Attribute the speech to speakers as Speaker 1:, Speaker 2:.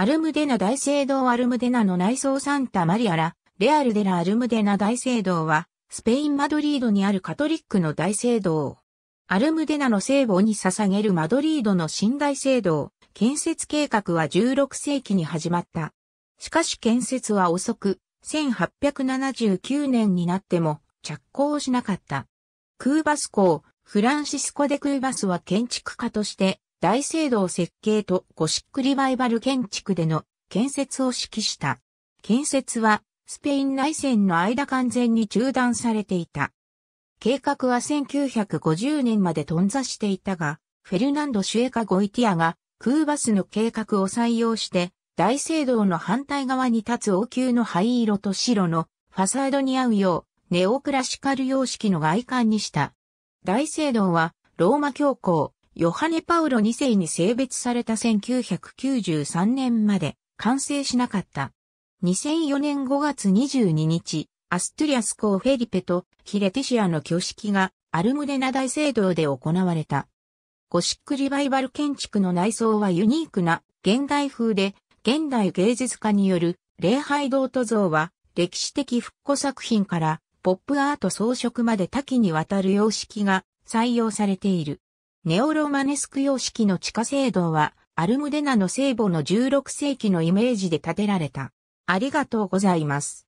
Speaker 1: アルムデナ大聖堂アルムデナの内装サンタマリアラ、レアルデラアルムデナ大聖堂は、スペインマドリードにあるカトリックの大聖堂。アルムデナの聖母に捧げるマドリードの新大聖堂、建設計画は16世紀に始まった。しかし建設は遅く、1879年になっても着工しなかった。クーバス港、フランシスコ・デ・クーバスは建築家として大聖堂設計とゴシックリバイバル建築での建設を指揮した。建設はスペイン内戦の間完全に中断されていた。計画は1950年まで頓挫していたが、フェルナンド・シュエカ・ゴイティアがクーバスの計画を採用して大聖堂の反対側に立つ王宮の灰色と白のファサードに合うようネオクラシカル様式の外観にした。大聖堂はローマ教皇ヨハネ・パウロ2世に性別された1993年まで完成しなかった。2004年5月22日、アストゥリアス公フェリペとヒレテシアの挙式がアルムデナ大聖堂で行われた。ゴシックリバイバル建築の内装はユニークな現代風で、現代芸術家による礼拝堂と像は歴史的復古作品からポップアート装飾まで多岐にわたる様式が採用されている。ネオロマネスク様式の地下聖堂は、アルムデナの聖母の16世紀のイメージで建てられた。ありがとうございます。